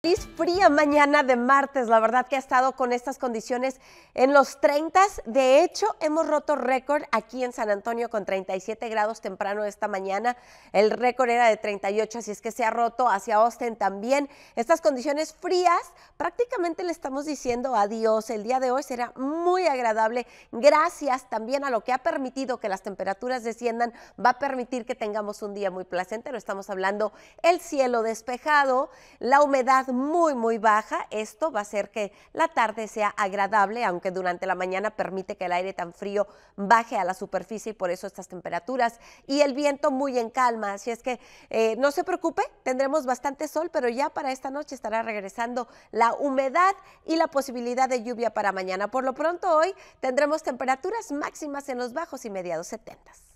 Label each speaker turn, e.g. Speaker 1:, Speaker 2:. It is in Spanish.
Speaker 1: Feliz fría mañana de martes, la verdad que ha estado con estas condiciones en los 30. De hecho, hemos roto récord aquí en San Antonio con 37 grados temprano esta mañana. El récord era de 38, así es que se ha roto hacia Austin también. Estas condiciones frías, prácticamente le estamos diciendo adiós. El día de hoy será muy agradable. Gracias también a lo que ha permitido que las temperaturas desciendan, va a permitir que tengamos un día muy placentero. Estamos hablando el cielo despejado, la humedad muy, muy baja. Esto va a hacer que la tarde sea agradable, aunque durante la mañana permite que el aire tan frío baje a la superficie y por eso estas temperaturas. Y el viento muy en calma, así es que eh, no se preocupe, tendremos bastante sol, pero ya para esta noche estará regresando la humedad y la posibilidad de lluvia para mañana. Por lo pronto hoy tendremos temperaturas máximas en los bajos y mediados setentas.